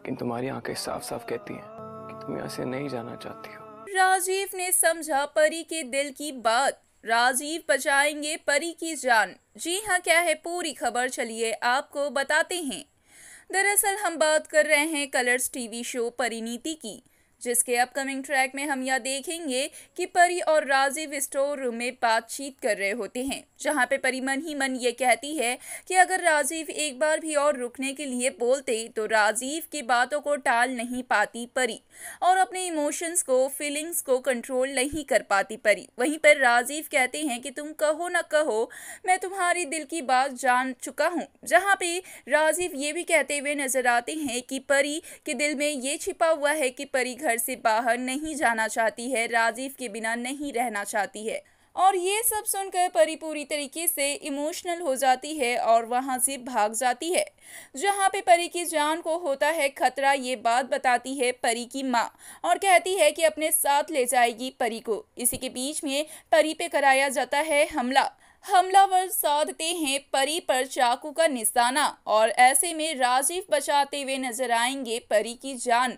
लेकिन तुम्हारी आंखें साफ साफ कहती हैं कि तुम यहाँ से नहीं जाना चाहती हो राजीव ने समझा परी के दिल की बात राजीव बचाएंगे परी की जान जी हाँ क्या है पूरी खबर चलिए आपको बताते हैं दरअसल हम बात कर रहे हैं कलर्स टीवी शो परिणीति की जिसके अपकमिंग ट्रैक में हम यह देखेंगे कि परी और राजीव स्टोर रूम में बातचीत कर रहे होते हैं जहाँ पे परी मन ही मन ये कहती है कि अगर राजीव एक बार भी और रुकने के लिए बोलते तो राजीव की बातों को टाल नहीं पाती परी और अपने इमोशंस को फीलिंग्स को कंट्रोल नहीं कर पाती परी वहीं पर राजीव कहते हैं कि तुम कहो ना कहो मैं तुम्हारी दिल की बात जान चुका हूँ जहाँ पे राजीव ये भी कहते हुए नजर आते हैं कि परी के दिल में ये छिपा हुआ है कि परी घर घर से बाहर नहीं जाना चाहती है राजीव के बिना नहीं रहना चाहती है और ये सब सुनकर परी पूरी तरीके से इमोशनल हो जाती है और वहाँ से भाग जाती है जहाँ पे परी की जान को होता है खतरा ये बात बताती है परी की माँ और कहती है कि अपने साथ ले जाएगी परी को इसी के बीच में परी पे कराया जाता है हमला हमलावर साधते हैं परी पर चाकू का निशाना और ऐसे में राजीव बचाते हुए नजर आएंगे परी की जान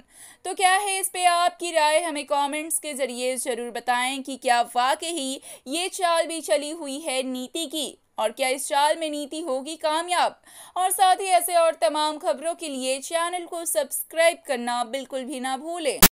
तो क्या है इस पे आपकी राय हमें कमेंट्स के जरिए ज़रूर बताएं कि क्या वाकई ये चाल भी चली हुई है नीति की और क्या इस चाल में नीति होगी कामयाब और साथ ही ऐसे और तमाम खबरों के लिए चैनल को सब्सक्राइब करना बिल्कुल भी ना भूलें